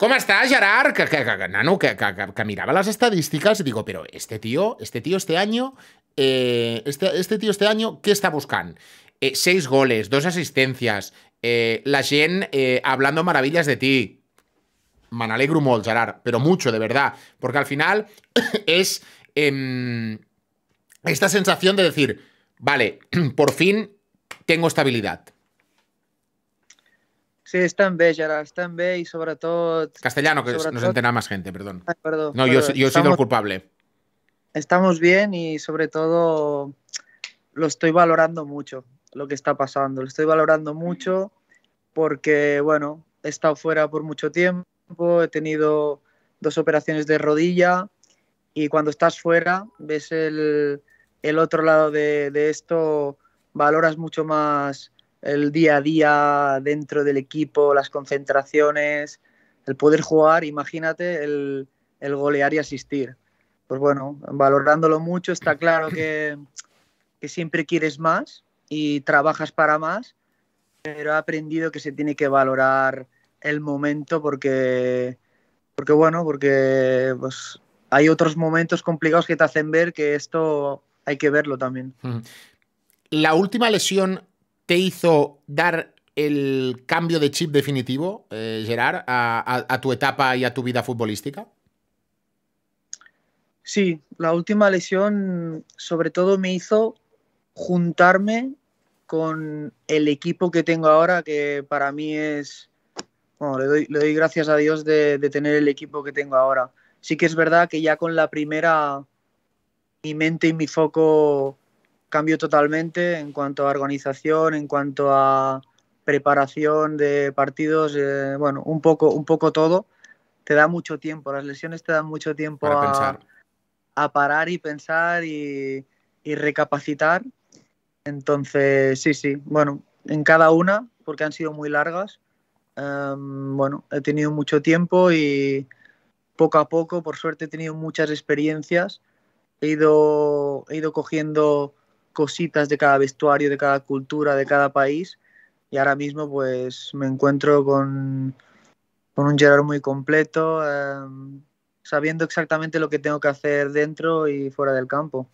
¿Cómo estás, Gerard? Que, que, miraba las estadísticas y digo, pero este tío, este tío este año, eh, este, este, tío este año, ¿qué está buscando? Eh, seis goles, dos asistencias, eh, la Gen hablando maravillas de ti. Me alegro mucho, pero mucho, de verdad. Porque al final es em, esta sensación de decir, vale, por fin tengo estabilidad. Sí, está en está Gerard, B y sobre todo... Castellano, que nos entera más gente, perdón. Ah, no, yo, yo he sido el culpable. Estamos bien y sobre todo lo estoy valorando mucho, lo que está pasando. Lo estoy valorando mucho porque, bueno, he estado fuera por mucho tiempo, he tenido dos operaciones de rodilla y cuando estás fuera ves el, otro lado de, de esto, valoras mucho más el día a día dentro del equipo, las concentraciones, el poder jugar, imagínate el, golear y asistir. Pues bueno, valorándolo mucho, está claro que, siempre quieres más y trabajas para más, pero he aprendido que se tiene que valorar el momento porque, porque bueno, porque pues, hay otros momentos complicados que te hacen ver que esto hay que verlo también. La última lesión te hizo dar el cambio de chip definitivo, eh, Gerard, a, tu etapa y a tu vida futbolística? Sí, la última lesión sobre todo me hizo juntarme con el equipo que tengo ahora, que para mí es, bueno, le doy, gracias a Dios de, de tener el equipo que tengo ahora. Sí que es verdad que ya con la primera, mi mente y mi foco Cambio totalmente en cuanto a organización, en cuanto a preparación de partidos, eh, bueno, un poco, un poco todo. Te da mucho tiempo, las lesiones te dan mucho tiempo a, parar y pensar y, recapacitar. Entonces, sí, sí, bueno, en cada una, porque han sido muy largas, em, bueno, he tenido mucho tiempo y poco a poco, por suerte, he tenido muchas experiencias. He ido, he ido cogiendo cositas de cada vestuario, de cada cultura, de cada país. Y ahora mismo pues me encuentro con, con un Gerard muy completo, em, sabiendo exactamente lo que tengo que hacer dentro y fuera del campo.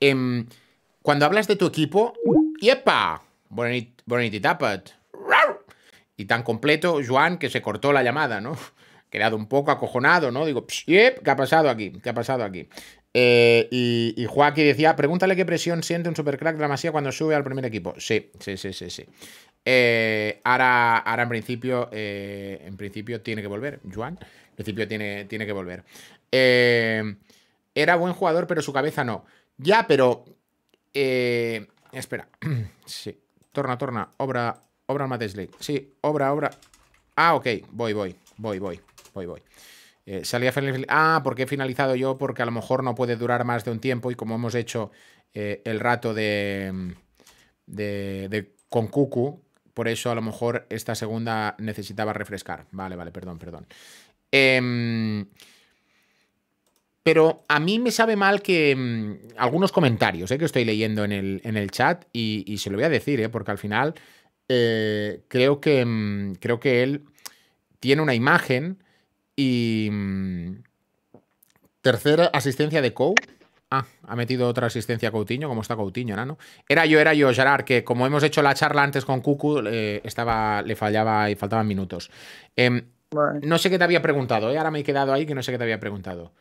Em, cuando hablas de tu equipo, ¡yepa! Bonit, Y tan completo, Juan que se cortó la llamada, ¿no? quedado un poco acojonado, ¿no? Digo, ¿qué ha pasado aquí? ¿Qué ha pasado aquí? Eh, y, y Joaquín decía, pregúntale qué presión siente un supercrack de la masía cuando sube al primer equipo. Sí, sí, sí, sí, sí. Eh, ahora, ahora en principio, eh, en principio tiene que volver, Juan. En principio tiene, tiene que volver. era buen jugador, pero su cabeza no. Ya, pero. espera. sí. Torna, torna. Obra. Obra al Matesley. Sí, obra, obra. Ah, ok. Voy, voy. Voy, voy voy, voy. Eh, salía Ah, porque he finalizado yo, porque a lo mejor no puede durar más de un tiempo. Y como hemos hecho eh, el rato de, de, con Cucu, por eso a lo mejor esta segunda necesitaba refrescar. Vale, vale, perdón, perdón. Em, pero a mí me sabe mal que mm, algunos comentarios eh, que estoy leyendo en el, chat, y, se lo voy a decir, porque al final creo, que, mm, creo que él tiene una imagen y. Mm, tercera asistencia de Cou. Ah, ha metido otra asistencia a Coutinho, como está Coutinho, ¿no? Era yo, era yo, Gerard, que como hemos hecho la charla antes con Cucu, le fallaba y faltaban minutos. Em, no sé qué te había preguntado, ¿eh? ahora me he quedado ahí que no sé qué te había preguntado.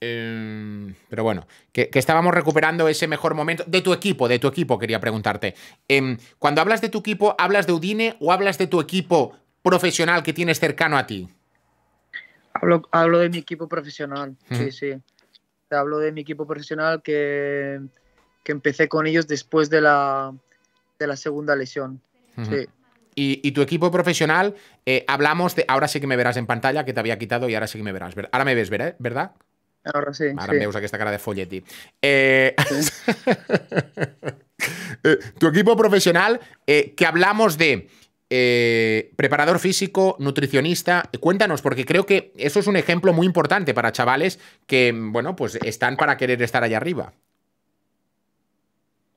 Em, pero bueno, que, estábamos recuperando ese mejor momento de tu equipo, de tu equipo quería preguntarte. Em, cuando hablas de tu equipo, ¿hablas de Udine o hablas de tu equipo profesional que tienes cercano a ti? Hablo, de mi equipo profesional, sí, sí. Te hablo de mi equipo profesional que, empecé con ellos después de la, de la segunda lesión. sí. Y, tu equipo profesional, eh, hablamos de. Ahora sí que me verás en pantalla, que te había quitado y ahora sí que me verás. Ahora me ves, eh, ¿verdad? Ahora sí. Ahora me usa que esta cara de Folletti eh, tu equipo profesional, que hablamos de eh, preparador físico, nutricionista. Cuéntanos, porque creo que eso es un ejemplo muy importante para chavales que, bueno, pues están para querer estar allá arriba.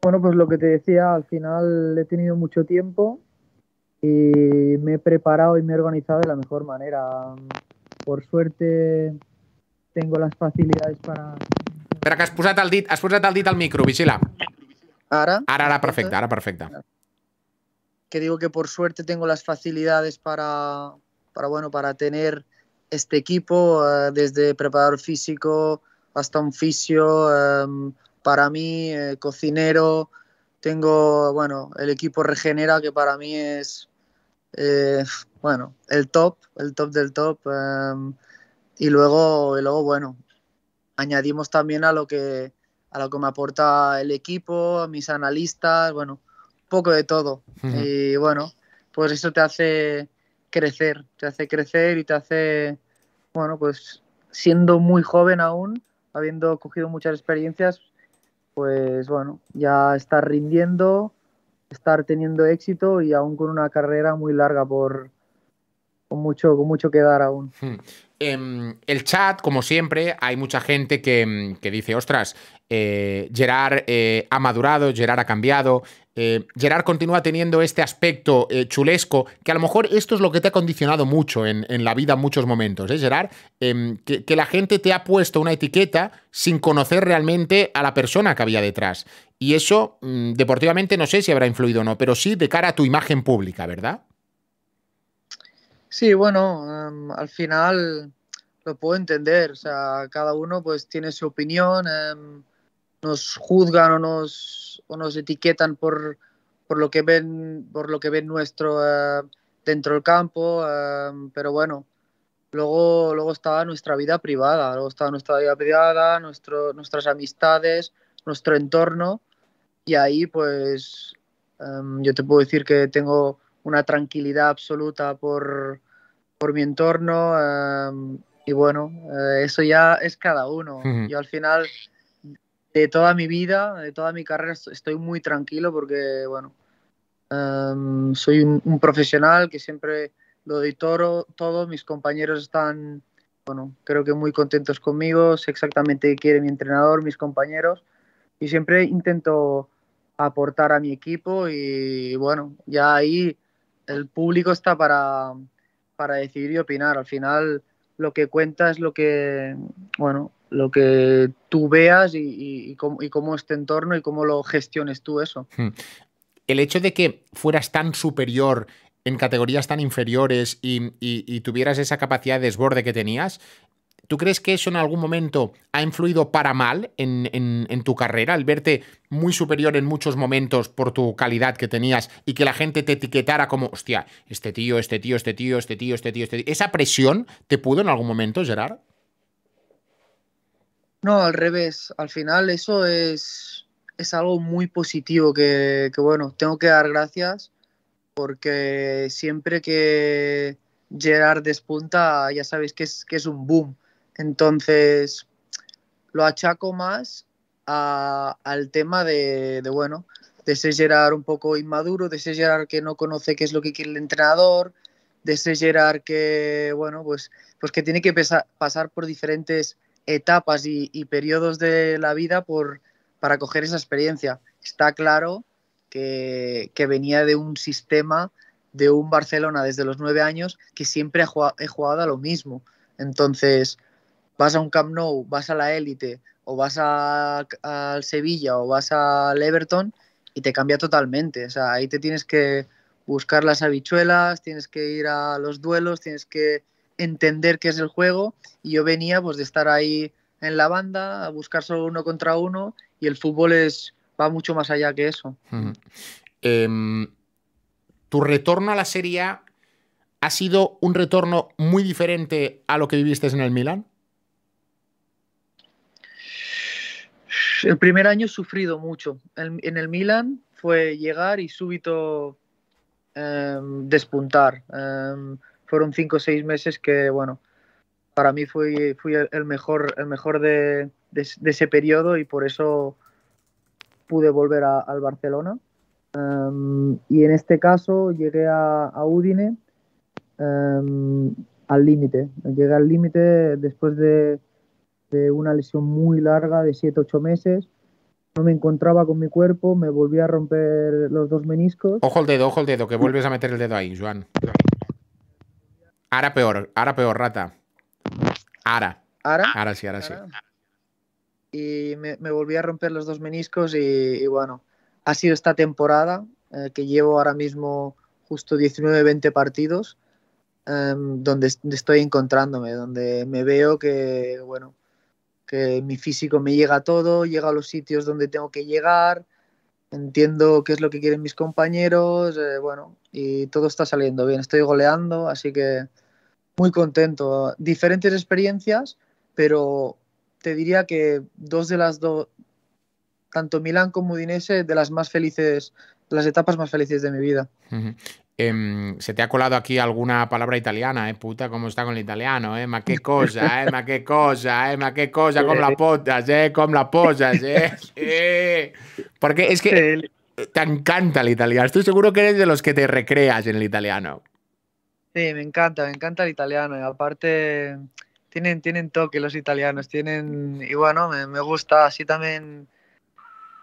Bueno, pues lo que te decía, al final he tenido mucho tiempo y me he preparado y me he organizado de la mejor manera. Por suerte tengo las facilidades para... Espera, que has puesto el dit, has al micro, vigila. Ahora. Ahora perfecta, ahora perfecta que digo que por suerte tengo las facilidades para, para bueno, para tener este equipo, eh, desde preparador físico hasta un fisio, em, para mí, eh, cocinero, tengo, bueno, el equipo Regenera, que para mí es, eh, bueno, el top, el top del top. Em, y, luego, y luego, bueno, añadimos también a lo que a lo que me aporta el equipo, a mis analistas, bueno, poco de todo. Y bueno, pues eso te hace crecer, te hace crecer y te hace, bueno, pues siendo muy joven aún, habiendo cogido muchas experiencias, pues bueno, ya estar rindiendo, estar teniendo éxito y aún con una carrera muy larga por con mucho, con mucho que dar aún. En em, el chat, como siempre, hay mucha gente que, dice, ostras, eh, Gerard eh, ha madurado, Gerard ha cambiado, eh, Gerard continúa teniendo este aspecto eh, chulesco, que a lo mejor esto es lo que te ha condicionado mucho en, la vida en muchos momentos, ¿eh, Gerard? Em, que, la gente te ha puesto una etiqueta sin conocer realmente a la persona que había detrás. Y eso, mm, deportivamente, no sé si habrá influido o no, pero sí de cara a tu imagen pública, ¿verdad? Sí, bueno, em, al final lo puedo entender. O sea, cada uno pues tiene su opinión. Em, nos juzgan o nos, nos etiquetan por, por, lo que ven, por lo que ven nuestro eh, dentro del campo, em, pero bueno, luego, luego está nuestra vida privada, luego está nuestra vida privada, nuestro, nuestras amistades, nuestro entorno, y ahí pues em, yo te puedo decir que tengo una tranquilidad absoluta por, por mi entorno em, y bueno, eh, eso ya es cada uno. Yo al final de toda mi vida, de toda mi carrera, estoy muy tranquilo porque, bueno, em, soy un, profesional que siempre lo doy todo, mis compañeros están, bueno, creo que muy contentos conmigo, sé exactamente qué quiere mi entrenador, mis compañeros, y siempre intento aportar a mi equipo y, bueno, ya ahí el público está para, para decidir y opinar. Al final lo que cuenta es lo que, bueno, lo que tú veas y, cómo, y este entorno y cómo lo gestiones tú eso. Hmm. El hecho de que fueras tan superior en categorías tan inferiores y, tuvieras esa capacidad de desborde que tenías, ¿Tú crees que eso en algún momento ha influido para mal en, tu carrera, al verte muy superior en muchos momentos por tu calidad que tenías y que la gente te etiquetara como, hostia, este tío, este tío, este tío, este tío, este tío, este tío? ¿Esa presión te pudo en algún momento, Gerard? No, al revés. Al final eso es, algo muy positivo que, bueno, tengo que dar gracias porque siempre que Gerard despunta, ya sabéis que es, que es un boom. Entonces, lo achaco más al tema de, bueno, de ser Gerard un poco inmaduro, de ser Gerard que no conoce qué es lo que quiere el entrenador, de ser Gerard que, bueno, pues, pues que tiene que pasar por diferentes etapas y, periodos de la vida por, para coger esa experiencia. Está claro que, venía de un sistema, de un Barcelona desde los nueve años, que siempre he jugado, jugado a lo mismo. Entonces, vas a un Camp Nou, vas a la élite, o vas al Sevilla, o vas al Everton, y te cambia totalmente. O sea, ahí te tienes que buscar las habichuelas, tienes que ir a los duelos, tienes que entender qué es el juego y yo venía pues de estar ahí en la banda a buscar solo uno contra uno y el fútbol es va mucho más allá que eso. Em, tu retorno a la Serie A ha sido un retorno muy diferente a lo que viviste en el Milan. El primer año he sufrido mucho. En, el Milan fue llegar y súbito em, despuntar. Em, fueron cinco o seis meses que, bueno, para mí fue fui el mejor, el mejor de, ese periodo y por eso pude volver al Barcelona. Em, y en este caso llegué a, Udine em, al límite. Llegué al límite después de, una lesión muy larga de 7-8 meses. No me encontraba con mi cuerpo, me volví a romper los dos meniscos. Ojo el dedo, ojo el dedo, que vuelves a meter el dedo ahí, Juan Ahora peor, ahora peor, rata. Ahora. Ahora. Ahora sí, ahora, sí. Y me, volví a romper los dos meniscos y, bueno, ha sido esta temporada eh, que llevo ahora mismo justo 19-20 partidos em, donde estoy encontrándome, donde me veo que, bueno, que mi físico me llega a todo, llega a los sitios donde tengo que llegar, entiendo qué es lo que quieren mis compañeros, eh, bueno, y todo está saliendo bien, estoy goleando, así que muy contento. Diferentes experiencias, pero te diría que dos de las dos, tanto Milán como Udinese, de las más felices, las etapas más felices de mi vida. Em, se te ha colado aquí alguna palabra italiana, ¿eh? Puta, cómo está con el italiano, ¿eh? Ma qué cosa, ¿eh? Ma qué cosa, ¿eh? Ma qué cosa, con la potas, ¿eh? Con la potas, ¿eh? Porque es que te encanta el italiano. Estoy seguro que eres de los que te recreas en el italiano. Sí, me encanta, me encanta el italiano. Y aparte, tienen, tienen toque los italianos, tienen. Y bueno, me, me gusta. Así también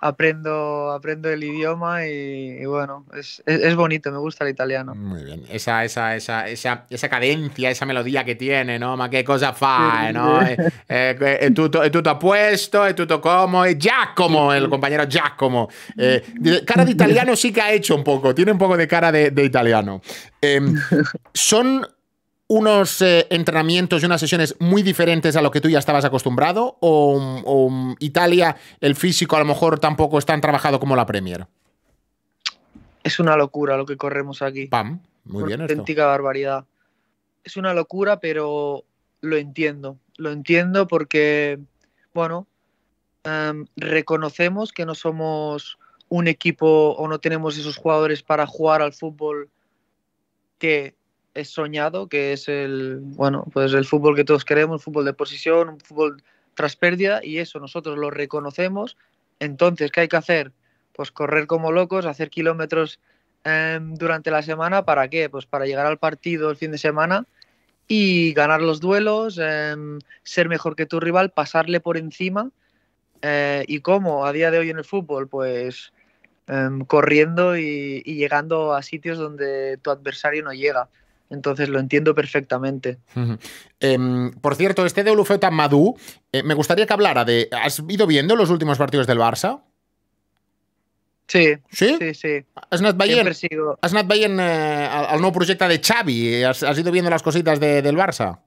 aprendo, aprendo el idioma y, bueno, es, bonito, me gusta el italiano. Muy bien, esa, esa, esa, esa, cadencia, esa melodía que tiene, ¿no? Ma che cosa fa? no? ha eh, eh, puesto, tutto como, Giacomo, el compañero Giacomo. Eh, cara de italiano sí que ha hecho un poco, tiene un poco de cara de italiano. Em, son unos eh, entrenamientos y unas sesiones muy diferentes a lo que tú ya estabas acostumbrado? ¿O, Italia, el físico a lo mejor tampoco es tan trabajado como la Premier? Es una locura lo que corremos aquí. Pam, muy bien. Auténtica barbaridad. Es una locura, pero lo entiendo. Lo entiendo porque, bueno, em, reconocemos que no somos un equipo o no tenemos esos jugadores para jugar al fútbol que ...es soñado, que es el, bueno, pues el fútbol que todos queremos, fútbol de posición, un fútbol tras pérdida, y eso nosotros lo reconocemos. Entonces, ¿qué hay que hacer? Pues correr como locos, hacer kilómetros em, durante la semana, ¿para qué? Pues para llegar al partido el fin de semana y ganar los duelos, em, ser mejor que tu rival, pasarle por encima. Eh, ¿Y cómo? A día de hoy en el fútbol, pues em, corriendo y llegando a sitios donde tu adversario no llega. Entonces lo entiendo perfectamente. Em, por cierto, este de Olufeta Madú, eh, me gustaría que hablara de. ¿Has ido viendo los últimos partidos del Barça? Sí. Sí? Sí, sí. Has not veient, has anat el, eh, de Xavi? Has, ido viendo las cositas del Barça?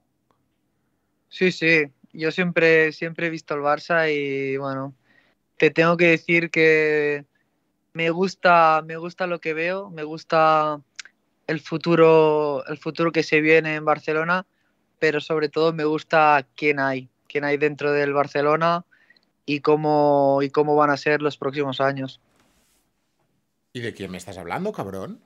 Sí, sí. Yo siempre, siempre he visto el Barça y bueno, te tengo que decir que me gusta, me gusta lo que veo, me gusta el futuro, el futuro que se viene en Barcelona, pero sobre todo me gusta quién hay, quién hay dentro del Barcelona y cómo, y cómo van a ser los próximos años. ¿Y de quién me estás hablando, cabrón?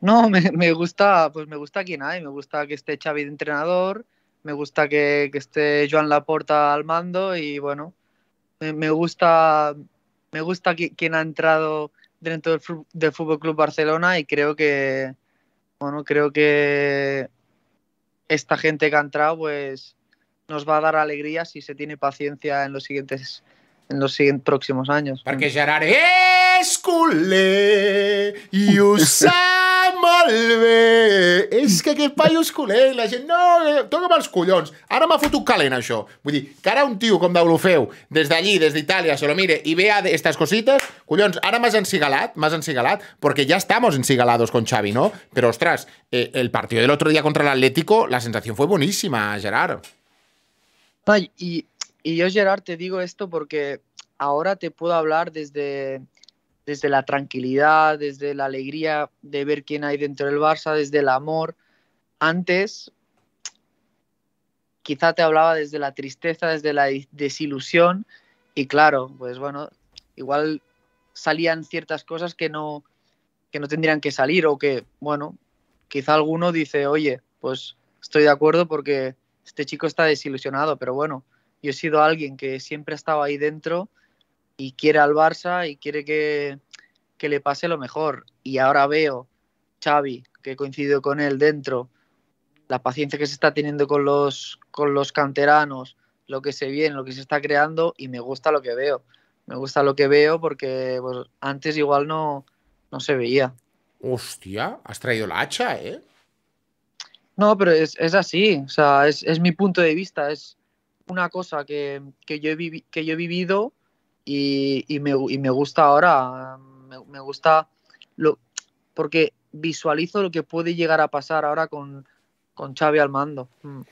No, me, me gusta, pues me gusta quién hay, me gusta que esté Xavi de entrenador, me gusta que, esté Joan Laporta al mando y bueno, me, me gusta, me gusta quién ha entrado dentro del, Fútbol Club Barcelona y creo que bueno, creo que esta gente que ha entrado pues nos va a dar alegría si se tiene paciencia en los siguientes en los próximos años. Porque Gerard es culé y usa bé. És que aquest paio és culer, la gent... No, eh, toca'm els collons. Ara m'ha fotut calent, això. Vull dir, que ara un tio com d'Olofeu, des d'allí, des d'Itàlia, se lo mire i vea estas cositas, collons, ara m'has encigalat, m'has encigalat, porque ya estamos encigalados con Xavi, ¿no? Però, ostras, eh, el partido del otro día contra l'Atlético, la sensació fue boníssima, Gerard. Pai, y, y yo, Gerard, te digo esto porque ahora te puedo hablar desde desde la tranquilidad, desde la alegría de ver quién hay dentro del Barça, desde el amor. Antes, quizá te hablaba desde la tristeza, desde la desilusión y claro, pues bueno, igual salían ciertas cosas que no, que no tendrían que salir o que, bueno, quizá alguno dice, oye, pues estoy de acuerdo porque este chico está desilusionado, pero bueno, yo he sido alguien que siempre ha estado ahí dentro y quiere al Barça y quiere que, le pase lo mejor. Y ahora veo Xavi, que coincido con él dentro, la paciencia que se está teniendo con los, con los canteranos, lo que se viene, lo que se está creando y me gusta lo que veo. Me gusta lo que veo porque pues, antes igual no, no se veía. Hostia, has traído la hacha, ¿eh? No, pero es, así, o sea, es, mi punto de vista, es una cosa que, yo, que yo he vivido y, me, gusta ahora, me, gusta lo, porque visualizo lo que puede llegar a pasar ahora con, con Xavi al mando. Mm.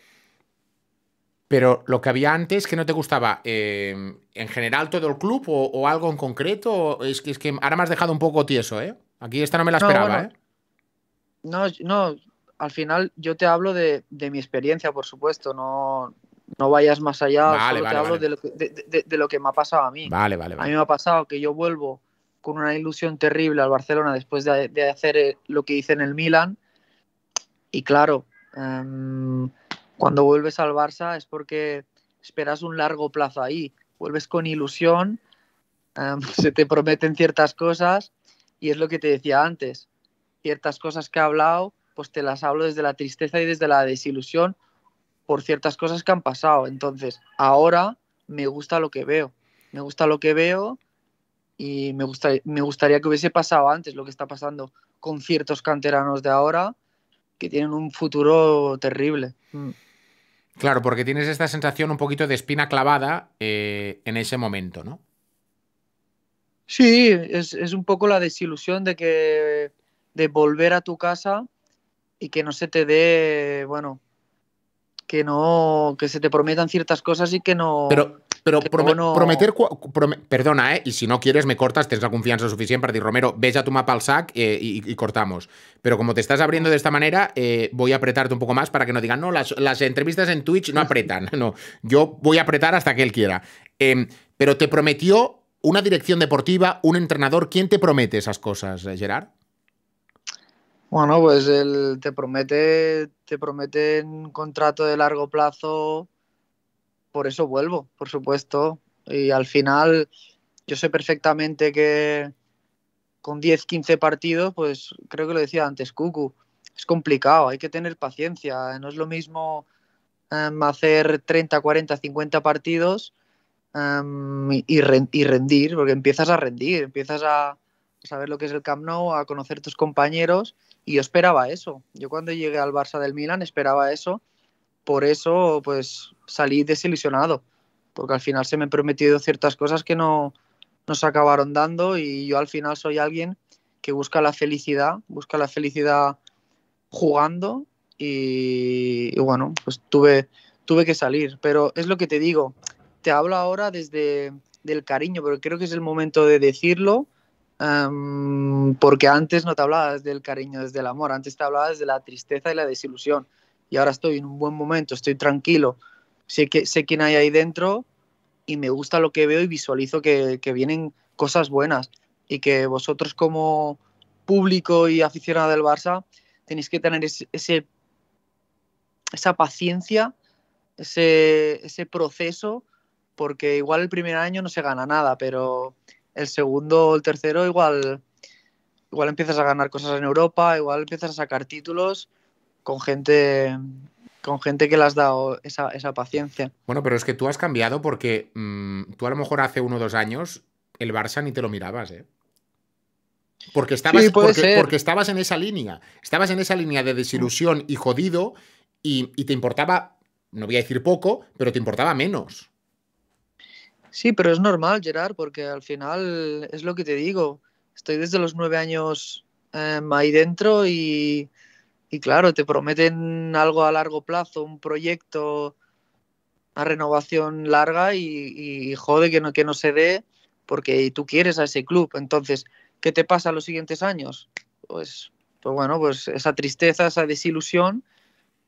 Pero lo que había antes que no te gustaba, eh, ¿en general todo el club o, algo en concreto? Es que, es que ahora me has dejado un poco tieso, ¿eh? Aquí esta no me la esperaba, no, ¿eh? No, no, al final yo te hablo de, de mi experiencia, por supuesto, no, no vayas más allá, te hablo de, lo que, me ha pasado a mí. A mí me ha pasado que yo vuelvo con una ilusión terrible al Barcelona después de, hacer eh, lo que hice en el Milan. Y claro, em, cuando vuelves al Barça es porque esperas un largo plazo ahí. Vuelves con ilusión, em, se te prometen ciertas cosas y es lo que te decía antes. Ciertas cosas que he hablado, pues te las hablo desde la tristeza y desde la desilusión por ciertas cosas que han pasado. Entonces, ahora me gusta lo que veo. Me gusta lo que veo y me, gusta, me gustaría que hubiese pasado antes lo que está pasando con ciertos canteranos de ahora que tienen un futuro terrible. Mm. Claro, porque tienes esta sensación un poquito de espina clavada eh, en ese momento, ¿no? Sí, es, es, un poco la desilusión de que de volver a tu casa y que no se te dé, bueno, que no que se te prometan ciertas cosas y que no pero pero prometer perdona eh y si no quieres me cortas tienes la confianza suficiente para decir Romero ve a tu mapa al sac y, eh, cortamos pero como te estás abriendo de esta manera eh, voy a apretarte un poco más para que no digan no las, las entrevistas en Twitch no apretan no yo voy a apretar hasta que él quiera em, pero te prometió una dirección deportiva un entrenador quién te promete esas cosas eh, Gerard bueno, pues el, te, promete, te prometen contrato de largo plazo, por eso vuelvo, por supuesto. Y al final, yo sé perfectamente que con 10, 15 partidos, pues creo que lo decía antes Cucu, es complicado, hay que tener paciencia. No es lo mismo em, hacer 30, 40, 50 partidos em, y, y rendir, porque empiezas a rendir, empiezas a saber lo que es el Camp Nou, a conocer tus compañeros y yo esperaba eso. Yo cuando llegué al Barça del Milan esperaba eso. Por eso pues salí desilusionado. Porque al final se me han prometido ciertas cosas que no, no se acabaron dando. Y yo al final soy alguien que busca la felicidad. Busca la felicidad jugando. Y, bueno, pues tuve, tuve que salir. Pero es lo que te digo. Te hablo ahora desde del cariño, pero creo que es el momento de decirlo porque antes no te hablabas del cariño desde el amor, antes te hablabas de la tristeza y la desilusión. Y ahora estoy en un buen momento, estoy tranquilo, sé, que, sé quién hay ahí dentro y me gusta lo que veo y visualizo que, vienen cosas buenas y que vosotros como público y aficionado del Barça tenéis que tener ese, esa paciencia, ese, ese proceso, porque igual el primer año no se gana nada, pero el segundo o el tercero igual, igual empiezas a ganar cosas en Europa, igual empiezas a sacar títulos con gente con gente que le has dado esa, paciencia. Bueno, pero es que tú has cambiado porque mm, tú a lo mejor hace uno o dos años el Barça ni te lo mirabas, ¿eh? Porque estabas, porque, estabas en esa línea, estabas en esa línea de desilusión y jodido y, y te importaba, no voy a decir poco, pero te importaba menos. Sí, pero es normal, Gerard, porque al final es lo que te digo. Estoy desde los nueve años em, ahí dentro y, claro, te prometen algo a largo plazo, un proyecto, a renovación larga y, jode que no, que no se dé porque tú quieres a ese club. Entonces, ¿qué te pasa los siguientes años? Pues, pues bueno, pues esa tristeza, esa desilusión,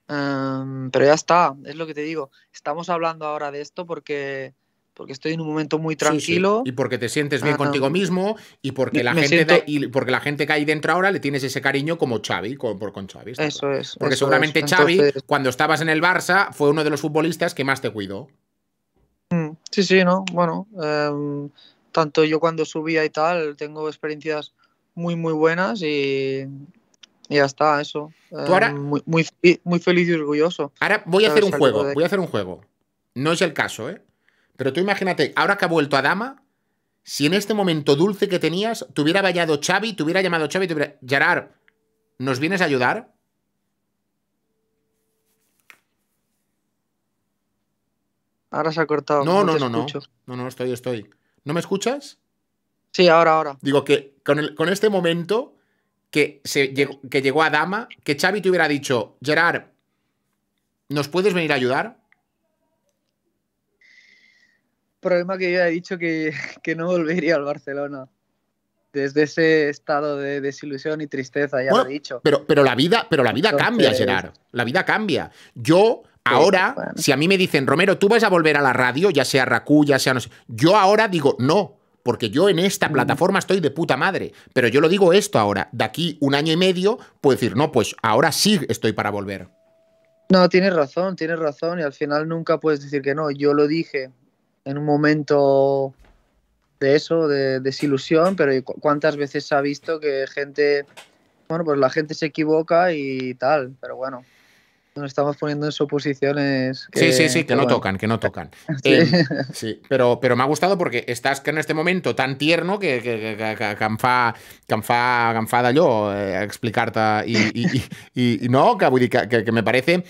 em, pero ya está, es lo que te digo. Estamos hablando ahora de esto porque porque estoy en un momento muy tranquilo. Y porque te sientes bien ah, contigo mm. mismo y porque la, gente porque la gente que hay dentro ahora le tienes ese cariño como Xavi, con, por, con Xavi. Eso es. Porque seguramente Xavi, cuando estabas en el Barça, fue uno de los futbolistas que más te cuidó. Mm, sí, sí, ¿no? Bueno, em, tanto yo cuando subía y tal, tengo experiencias muy, muy buenas y, ya está, eso. Em, muy, muy, muy, feliz y orgulloso. Ahora voy a hacer un juego, voy a hacer un juego. No es el caso, ¿eh? Pero tú imagínate, ahora que ha vuelto a Dama, si en este momento dulce que tenías, te hubiera vallado Xavi, te hubiera llamado Xavi, te hubiera... Gerard, ¿nos vienes a ayudar? Ahora se ha cortado. No, no, no, no, no. No, estoy, estoy. ¿No me escuchas? Sí, ahora, ahora. Digo que con, este momento que, se llegó, que llegó a Dama, que Xavi te hubiera dicho, Gerard, ¿nos puedes venir a ayudar? problema que yo ya he dicho que, no volvería al Barcelona. Desde ese estado de desilusión y tristeza, ya lo he dicho. Pero, pero la vida, pero la vida cambia, Gerard. La vida cambia. Yo ahora, si a mí me dicen, Romero, tú vas a volver a la radio, ya sea Raku, ya sea no sé. Yo ahora digo, no, porque yo en esta mm. plataforma estoy de puta madre. Pero yo lo digo esto ahora. De aquí un año y medio, puedo decir, no, pues ahora sí estoy para volver. No, tienes razón, tienes razón. Y al final nunca puedes decir que no. Yo lo dije en un momento de eso, de desilusión, pero ¿cuántas veces ha visto que gente, bueno, pues la gente se equivoca y tal, pero bueno, nos estamos poniendo en suposiciones. Que, sí, sí, sí, que, no tocan, que no tocan. Eh, sí. pero, pero me ha gustado porque estás en este momento tan tierno que, que, que, que yo em em em eh, explicarte que no, que que me parece...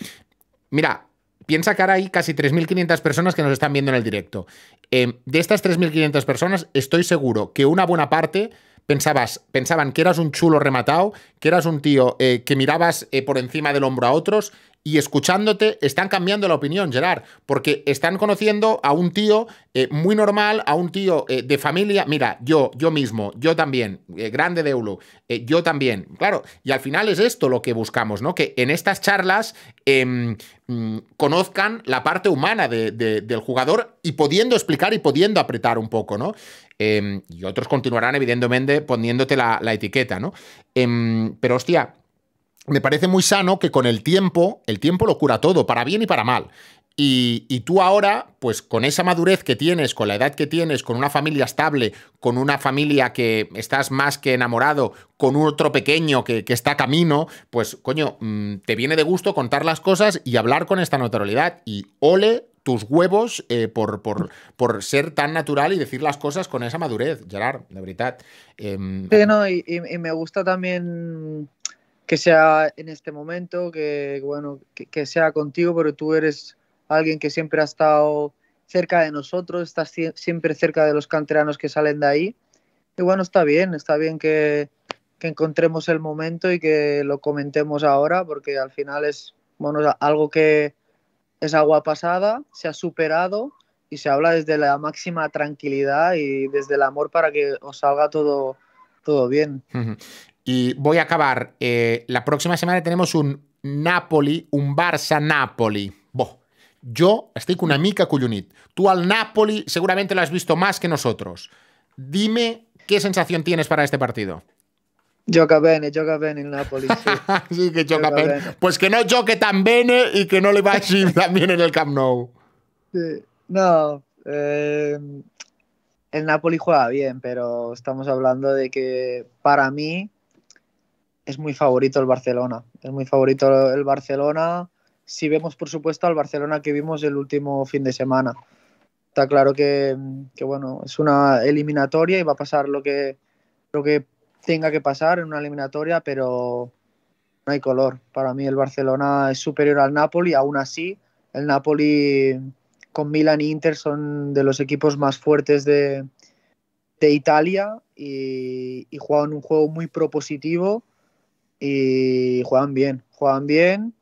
Mira, piensa que ahora hay casi 3.500 personas que nos están viendo en el directo. Eh, de estas 3.500 personas, estoy seguro que una buena parte pensabas, pensaban que eras un chulo rematado, que eras un tío eh, que mirabas eh, por encima del hombro a otros, y escuchándote están cambiando la opinión, Gerard, porque están conociendo a un tío eh, muy normal, a un tío eh, de familia, mira, yo, yo mismo, yo también, eh, Grande de Eulu, yo también, claro, y al final es esto lo que buscamos, ¿no? Que en estas charlas em, mm, conozcan la parte humana del jugador y pudiendo explicar y pudiendo apretar un poco, ¿no? Em, y otros continuarán, evidentemente, poniéndote la, la etiqueta, ¿no? Em, pero hostia, me parece muy sano que con el tiempo, el tiempo lo cura todo, para bien y para mal. Y, y, tú ahora, pues con esa madurez que tienes, con la edad que tienes, con una familia estable, con una familia que estás más que enamorado, con un otro pequeño que, está está camino, pues coño, mm, te viene de gusto contar las cosas y hablar con esta naturalidad. Y ole tus huevos eh, por, por, por, ser tan natural y decir las cosas con esa madurez, Gerard, de verdad. Em, sí, no, y, me gusta también que sea en este momento, que, bueno, que, sea contigo, pero tú eres alguien que siempre ha estado cerca de nosotros, estás siempre cerca de los canteranos que salen de ahí. Y bueno, está bien, está bien que, encontremos el momento y que lo comentemos ahora, porque al final es algo que es agua pasada, se ha superado y se habla desde la máxima tranquilidad y desde el amor para que os salga todo, todo bien. Y voy a acabar. Eh, la próxima semana tenemos un Napoli, un Barça-Napoli. Yo estoy con una mica cuyunit. Tú al Napoli seguramente lo has visto más que nosotros. Dime qué sensación tienes para este partido. Joca bene, joca bene el Napoli. Sí, que joca, bene. Pues que no joque tan bene y que no le vaya también en el Camp Nou. Sí. No, em, el Napoli juega bien, pero estamos hablando de que para mí es muy favorito el Barcelona. Es muy favorito el Barcelona. Si vemos, por supuesto, al Barcelona que vimos el último fin de semana. Está claro que, que bueno, es una eliminatoria y va a pasar lo que, lo que tenga que pasar en una eliminatoria, pero no hay color. Para mí el Barcelona es superior al Napoli, aún así el Napoli con Milan e Inter son de los equipos más fuertes de, Italia y, y juegan un juego muy propositivo y juegan bien, juegan bien.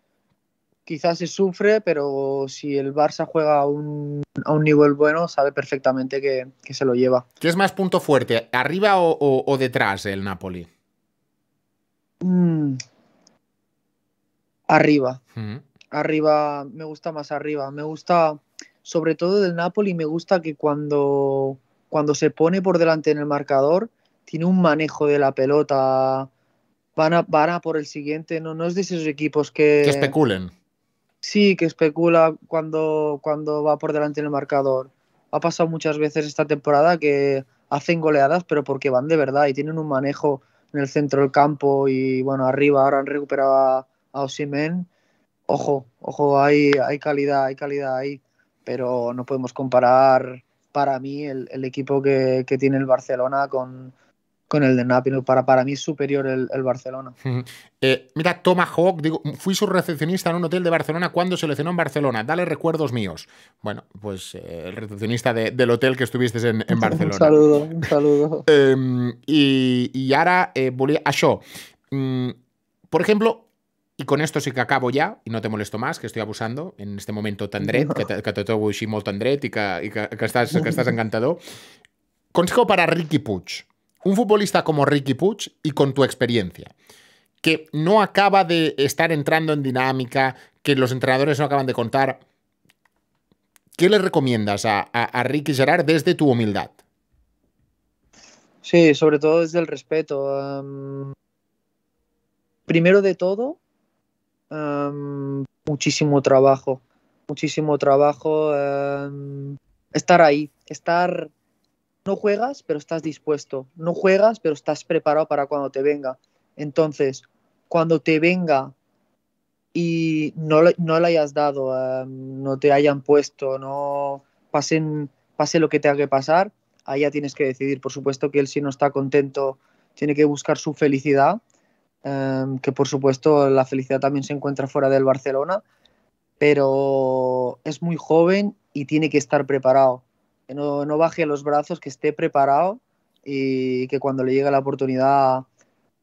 Quizás se sufre, pero si el Barça juega a un, nivel bueno, sabe perfectamente que, se lo lleva. ¿Qué es más punto fuerte, arriba o, detrás el Napoli? Mm. Arriba. Mm. Arriba, me gusta más arriba. Me gusta, sobre todo del Napoli, me gusta que cuando, cuando se pone por delante en el marcador, tiene un manejo de la pelota van a, van por el siguiente. No, no es de esos equipos que. Que especulen. Sí, que especula cuando, cuando va por delante en el marcador. Ha pasado muchas veces esta temporada que hacen goleadas, pero porque van de verdad y tienen un manejo en el centro del campo y bueno, arriba ahora han recuperado a, a Osimen. Ojo, ojo, hay, hay calidad, hay calidad ahí, pero no podemos comparar para mí el, equipo que, que tiene el Barcelona con, con el de Napoli, Para, para mí superior el, Barcelona. Eh, mira, Tomahawk, digo, fui su recepcionista en un hotel de Barcelona cuando se cenó en Barcelona. Dale recuerdos míos. Bueno, pues eh, el recepcionista del hotel que estuviste en, Barcelona. un saludo, un saludo. Em, y, ahora eh, a mm, por ejemplo, y con esto sí que acabo ya, y no te molesto más, que estoy abusando en este momento tan dret, que, te, que y que, estás encantado Consejo para Ricky Puch un futbolista como Ricky Puch y con tu experiencia, que no acaba de estar entrando en dinámica, que los entrenadores no acaban de contar, ¿qué le recomiendas a, Ricky Gerard desde tu humildad? Sí, sobre todo desde el respeto. primero de todo, muchísimo trabajo, muchísimo trabajo, estar ahí, estar no juegas, pero estás dispuesto. No juegas, pero estás preparado para cuando te venga. Entonces, cuando te venga y no, no le hayas dado, em, no te hayan puesto, no pasen, pase lo que tenga que pasar, ahí ya tienes que decidir. Por supuesto que él si no está contento tiene que buscar su felicidad, em, que por supuesto la felicidad también se encuentra fuera del Barcelona, pero es muy joven y tiene que estar preparado no, no baje los brazos, que esté preparado y que cuando le llegue la oportunidad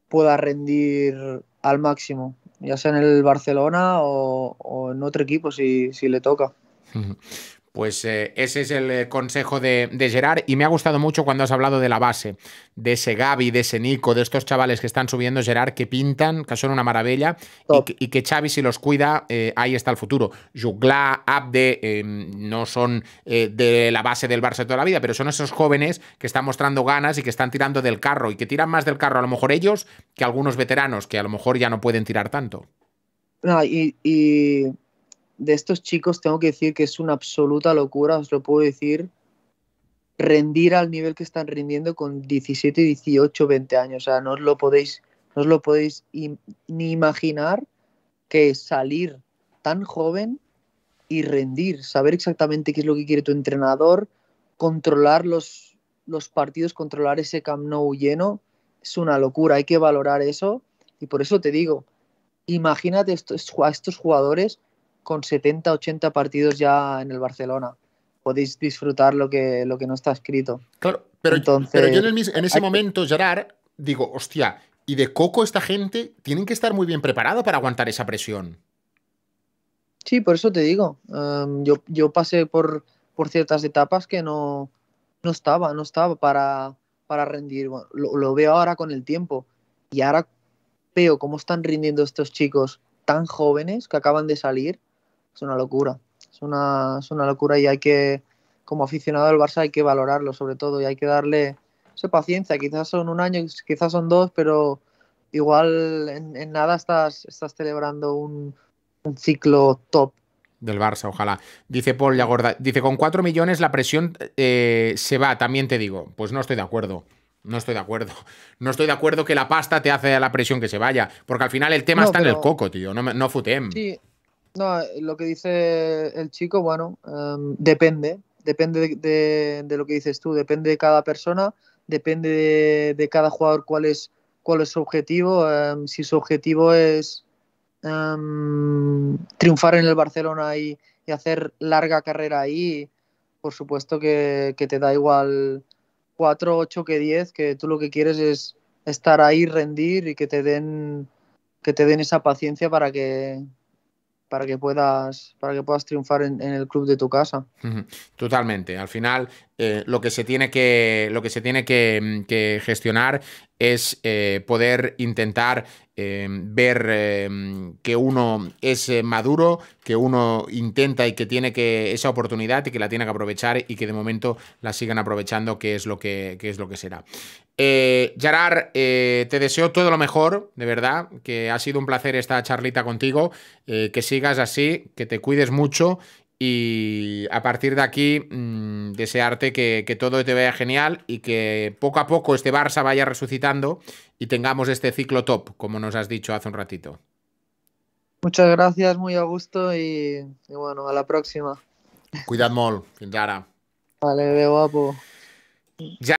pueda rendir al máximo, ya sea en el Barcelona o, en otro equipo si, si le toca. Pues eh, ese es el eh, consejo de, Gerard y me ha gustado mucho cuando has hablado de la base, de ese Gaby, de ese Nico, de estos chavales que están subiendo Gerard, que pintan, que son una maravilla y que, y Xavi si los cuida, eh, ahí está el futuro. Jugla, Abde, no son de la base del Barça toda la vida, pero son esos jóvenes que están mostrando ganas y que están tirando del carro y que tiran más del carro a lo mejor ellos que algunos veteranos que a lo mejor ya no pueden tirar tanto. No, y de estos chicos tengo que decir que es una absoluta locura, os lo puedo decir, rendir al nivel que están rindiendo con 17, 18, 20 años. O sea, no os lo podéis, no lo podéis ni imaginar que salir tan joven y rendir, saber exactamente qué es lo que quiere tu entrenador, controlar los, los partidos, controlar ese Camp Nou lleno, es una locura, hay que valorar eso. Y por eso te digo, imagínate a estos jugadores con 70, 80 partidos ya en el Barcelona. Podéis disfrutar lo que, lo que no está escrito. Claro, pero, pero yo en, ese momento, Gerard, digo, hostia, y de Coco esta gente tienen que estar muy bien preparados para aguantar esa presión. Sí, por eso te digo. Em, yo, pasé por, por ciertas etapas que no, no estaba, no estaba para, para rendir. lo, veo ahora con el tiempo. Y ahora veo cómo están rindiendo estos chicos tan jóvenes que acaban de salir es una locura. Es una, es una locura y hay que, como aficionado al Barça, hay que valorarlo sobre todo y hay que darle esa paciencia. Quizás son un año, quizás son dos, pero igual en, nada estás, estás celebrando un, ciclo top del Barça, ojalá. Dice Paul Yagorda, dice, con 4 millones la presión eh, se va, también te digo. Pues no estoy de acuerdo. No estoy de acuerdo. No estoy de acuerdo que la pasta te hace a la presión que se vaya. Porque al final el tema está en el coco, tío. No, no futem. No, eh, lo que dice el chico, bueno, em, depende, depende de, lo que dices tú, depende de cada persona, depende de, cada jugador cuál es, cuál es su objetivo. Em, si su objetivo es em, triunfar en el Barcelona y, hacer larga carrera ahí, por supuesto que, te da igual 4, 8 que 10, que tú lo que quieres es estar ahí, rendir y que te den, que te den esa paciencia para que para que puedas, para que puedas triunfar en, en el club de tu casa. Totalmente. Al final, eh, lo que se tiene que, lo que, se tiene que, mm, gestionar es eh, poder intentar em, ver em, que uno es eh, maduro, que uno intenta y que tiene que esa oportunidad y que la tiene que aprovechar y que de momento la sigan aprovechando, que es lo que, que es lo que será. Gerard, te deseo todo lo mejor, de verdad, que ha sido un placer esta charlita contigo, que sigas así, que te cuides mucho y a partir de aquí, mm, desearte que, todo te vaya genial y que poco a poco este Barça vaya resucitando y tengamos este ciclo top, como nos has dicho hace un ratito. Muchas gracias, muy a gusto y, bueno, a la próxima. Cuidad mol, Vale, de guapo.